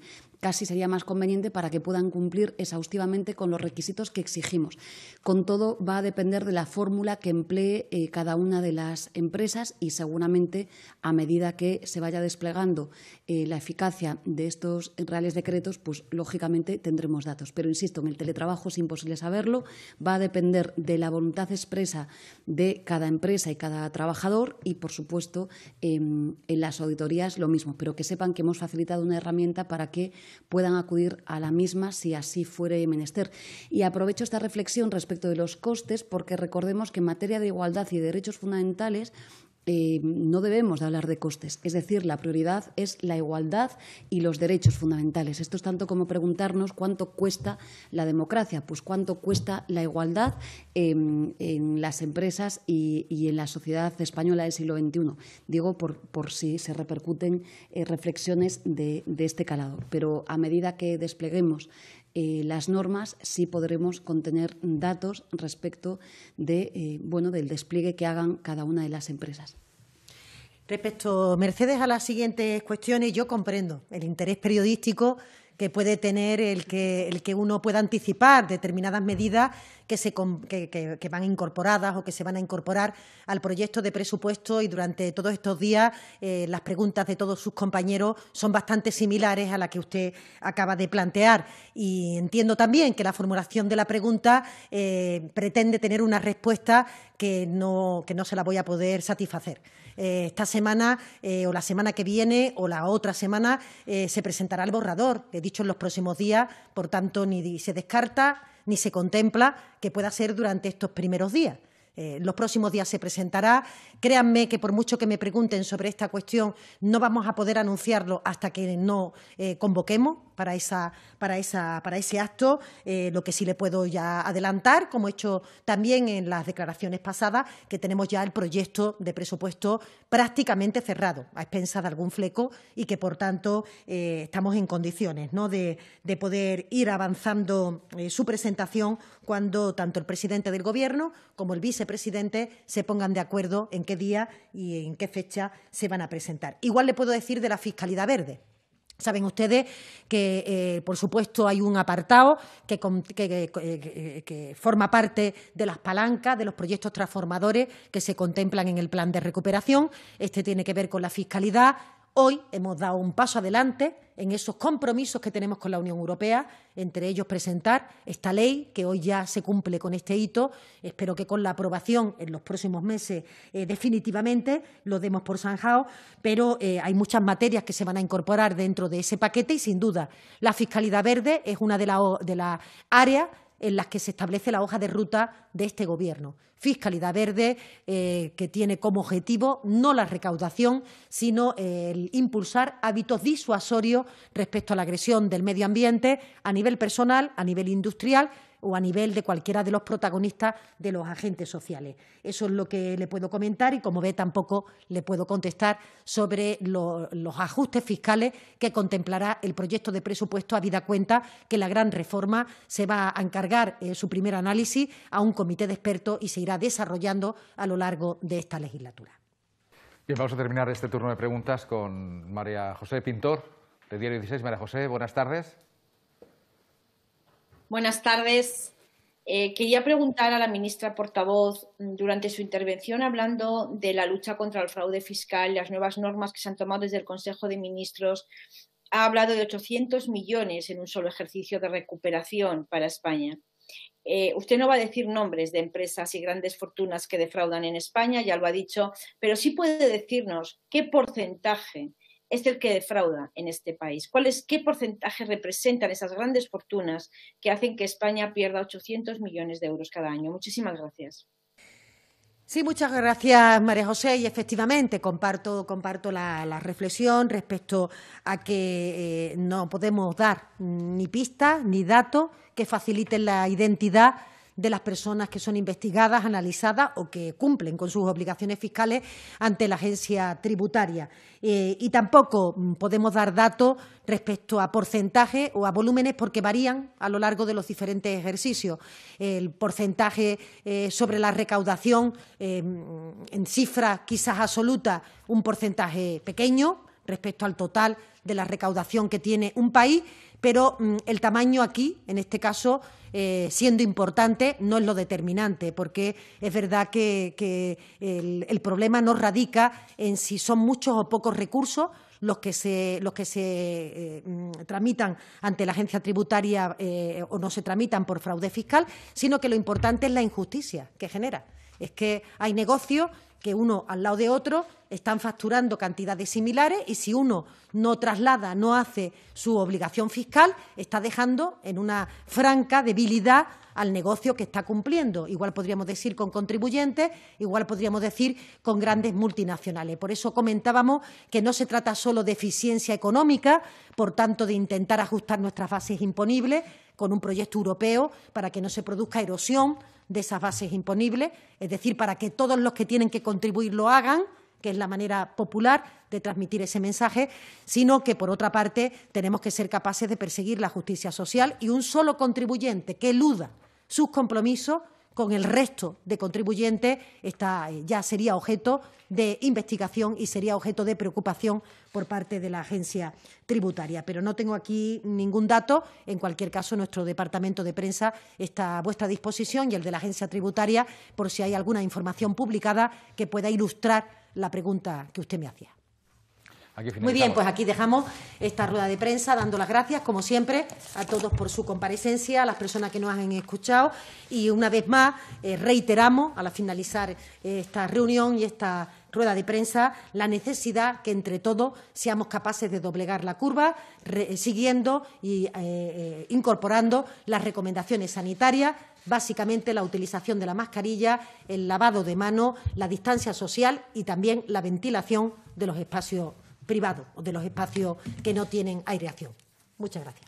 casi sería más conveniente para que puedan cumplir exhaustivamente con los requisitos que exigimos. Con todo, va a depender de la fórmula que emplee eh, cada una de las empresas y seguramente a medida que se vaya desplegando eh, la eficacia de estos reales decretos, pues lógicamente tendremos datos. Pero insisto, en el teletrabajo es imposible saberlo, va a depender de la voluntad expresa de cada empresa y cada trabajador y, por supuesto, em, en las auditorías lo mismo, pero que sepan que hemos facilitado una herramienta para que puedan acudir a la misma si así fuere menester. Y aprovecho esta reflexión respecto de los costes porque recordemos que en materia de igualdad y derechos fundamentales eh, no debemos hablar de costes. Es decir, la prioridad es la igualdad y los derechos fundamentales. Esto es tanto como preguntarnos cuánto cuesta la democracia, pues cuánto cuesta la igualdad en, las empresas y, en la sociedad española del siglo XXI. Digo por, por si se repercuten eh, reflexiones de, de, este calado. Pero a medida que despleguemos eh, las normas sí podremos contener datos respecto de, eh, bueno, del despliegue que hagan cada una de las empresas. Respecto, Mercedes, a las siguientes cuestiones, yo comprendo el interés periodístico que puede tener el que, el que uno pueda anticipar determinadas medidas que, se, que, van incorporadas o que se van a incorporar al proyecto de presupuesto y durante todos estos días eh, las preguntas de todos sus compañeros son bastante similares a las que usted acaba de plantear. Y entiendo también que la formulación de la pregunta eh, pretende tener una respuesta que no, que no se la voy a poder satisfacer. Eh, esta semana o la semana que viene o la otra semana se presentará el borrador, he dicho en los próximos días, por tanto ni se descarta ni se contempla que pueda ser durante estos primeros días. Eh, los próximos días se presentará. Créanme que por mucho que me pregunten sobre esta cuestión, no vamos a poder anunciarlo hasta que no eh, convoquemos para, ese acto. Eh, lo que sí le puedo ya adelantar, como he hecho también en las declaraciones pasadas, que tenemos ya el proyecto de presupuesto prácticamente cerrado, a expensas de algún fleco, y que por tanto estamos en condiciones de, de poder ir avanzando su presentación cuando tanto el presidente del Gobierno como el vicepresidente presidente se pongan de acuerdo en qué día y en qué fecha se van a presentar. Igual le puedo decir de la fiscalidad verde. Saben ustedes que, eh, por supuesto, hay un apartado eh, que, forma parte de las palancas, de los proyectos transformadores que se contemplan en el plan de recuperación. Este tiene que ver con la fiscalidad, Hoy hemos dado un paso adelante en esos compromisos que tenemos con la Unión Europea, entre ellos presentar esta ley que hoy ya se cumple con este hito. Espero que con la aprobación en los próximos meses eh, definitivamente lo demos por zanjado, pero eh, hay muchas materias que se van a incorporar dentro de ese paquete y, sin duda, la fiscalidad verde es una de las áreas en las que se establece la hoja de ruta de este Gobierno. Fiscalidad verde, eh, que tiene como objetivo no la recaudación, sino eh, el impulsar hábitos disuasorios respecto a la agresión del medio ambiente a nivel personal, a nivel industrial o a nivel de cualquiera de los protagonistas de los agentes sociales. Eso es lo que le puedo comentar y, como ve, tampoco le puedo contestar sobre los ajustes fiscales que contemplará el proyecto de presupuesto a vida cuenta que la gran reforma se va a encargar su primer análisis a un comité de expertos y se irá desarrollando a lo largo de esta legislatura. Bien, vamos a terminar este turno de preguntas con María José Pintor, de Diario 16. María José, buenas tardes. Buenas tardes. Eh, quería preguntar a la ministra portavoz, mm, durante su intervención hablando de la lucha contra el fraude fiscal, las nuevas normas que se han tomado desde el Consejo de Ministros, ha hablado de 800 millones en un solo ejercicio de recuperación para España. Eh, usted no va a decir nombres de empresas y grandes fortunas que defraudan en España, ya lo ha dicho, pero sí puede decirnos qué porcentaje es el que defrauda en este país? ¿Cuál es, ¿Qué porcentaje representan esas grandes fortunas que hacen que España pierda 800 millones de euros cada año? Muchísimas gracias. Sí, muchas gracias María José y efectivamente comparto, comparto la, reflexión respecto a que eh, no podemos dar ni pistas ni datos que faciliten la identidad de las personas que son investigadas, analizadas o que cumplen con sus obligaciones fiscales ante la agencia tributaria. Eh, y tampoco mm, podemos dar datos respecto a porcentajes o a volúmenes porque varían a lo largo de los diferentes ejercicios. El porcentaje eh, sobre la recaudación eh, mm, en cifras quizás absolutas, un porcentaje pequeño respecto al total de la recaudación que tiene un país, pero mm, el tamaño aquí, en este caso, eh, siendo importante, no es lo determinante, porque es verdad que, el, problema no radica en si son muchos o pocos recursos los que se, eh, mm, tramitan ante la agencia tributaria eh, o no se tramitan por fraude fiscal, sino que lo importante es la injusticia que genera. Es que hay negocios que uno al lado de otro están facturando cantidades similares y si uno no traslada, no hace su obligación fiscal, está dejando en una franca debilidad al negocio que está cumpliendo. Igual podríamos decir con contribuyentes, igual podríamos decir con grandes multinacionales. Por eso comentábamos que no se trata solo de eficiencia económica, por tanto de intentar ajustar nuestras bases imponibles, con un proyecto europeo para que no se produzca erosión de esas bases imponibles, es decir, para que todos los que tienen que contribuir lo hagan, que es la manera popular de transmitir ese mensaje, sino que, por otra parte, tenemos que ser capaces de perseguir la justicia social y un solo contribuyente que eluda sus compromisos con el resto de contribuyentes, está, eh, ya sería objeto de investigación y sería objeto de preocupación por parte de la agencia tributaria. Pero no tengo aquí ningún dato. En cualquier caso, nuestro departamento de prensa está a vuestra disposición y el de la agencia tributaria por si hay alguna información publicada que pueda ilustrar la pregunta que usted me hacía. Muy bien, pues aquí dejamos esta rueda de prensa dando las gracias, como siempre, a todos por su comparecencia, a las personas que nos han escuchado y una vez más eh, reiteramos, al finalizar esta reunión y esta rueda de prensa, la necesidad que entre todos seamos capaces de doblegar la curva, eh, siguiendo e incorporando las recomendaciones sanitarias básicamente la utilización de la mascarilla, el lavado de manos, la distancia social y también la ventilación de los espacios privados o de los espacios que no tienen aireación. Muchas gracias.